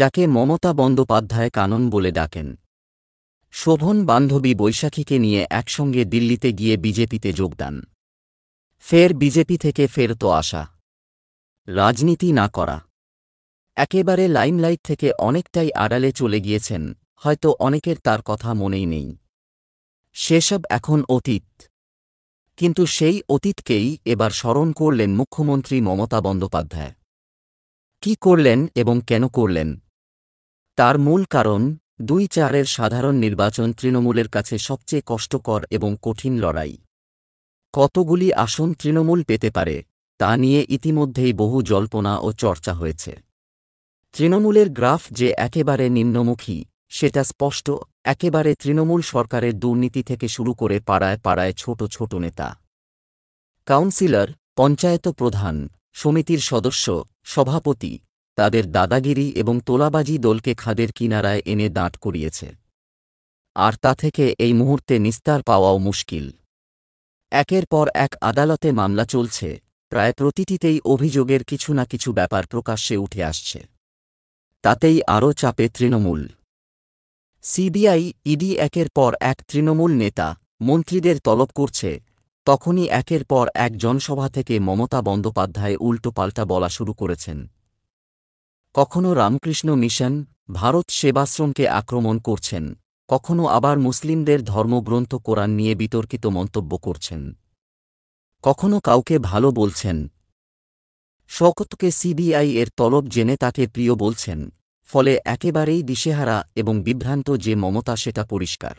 যাকে মমতা বন্দ্যোপাধ্যায় কানন বলে ডাকেন শোভন বান্ধবী বৈশাখীকে নিয়ে একসঙ্গে দিল্লিতে গিয়ে বিজেপিতে যোগদান ফের বিজেপি থেকে ফের তো আসা রাজনীতি না করা একেবারে লাইমলাইট থেকে অনেকটাই আড়ালে চলে গিয়েছেন হয়তো অনেকের তার কথা মনেই নেই সেসব এখন অতীত কিন্তু সেই অতীতকেই এবার স্মরণ করলেন মুখ্যমন্ত্রী মমতা বন্দ্যোপাধ্যায় কি করলেন এবং কেন করলেন তার মূল কারণ দুই চারের সাধারণ নির্বাচন তৃণমূলের কাছে সবচেয়ে কষ্টকর এবং কঠিন লড়াই কতগুলি আসন তৃণমূল পেতে পারে তা নিয়ে ইতিমধ্যেই বহু জল্পনা ও চর্চা হয়েছে তৃণমূলের গ্রাফ যে একেবারে নিম্নমুখী সেটা স্পষ্ট একেবারে তৃণমূল সরকারের দুর্নীতি থেকে শুরু করে পাড়ায় পাড়ায় ছোট ছোট নেতা কাউন্সিলর পঞ্চায়েত প্রধান সমিতির সদস্য সভাপতি তাদের দাদাগিরি এবং তোলাবাজি দলকে খাদের কিনারায় এনে দাঁট করিয়েছে আর তা থেকে এই মুহূর্তে নিস্তার পাওয়াও মুশকিল একের পর এক আদালতে মামলা চলছে প্রায় প্রতিটিতেই অভিযোগের কিছু না কিছু ব্যাপার প্রকাশ্যে উঠে আসছে তাতেই আরও চাপে তৃণমূল সিবিআই ইডি একের পর এক তৃণমূল নেতা মন্ত্রীদের তলব করছে তখনই একের পর এক জনসভা থেকে মমতা বন্দ্যোপাধ্যায় উল্টোপাল্টা বলা শুরু করেছেন কখনো রামকৃষ্ণ মিশন ভারত সেবাশ্রমকে আক্রমণ করছেন কখনো আবার মুসলিমদের ধর্মগ্রন্থ কোরআন নিয়ে বিতর্কিত মন্তব্য করছেন কখনো কাউকে ভালো বলছেন শকতকে সিবিআই এর তলব জেনে তাকে প্রিয় বলছেন ফলে একেবারেই দিশেহারা এবং বিভ্রান্ত যে মমতা সেটা পরিষ্কার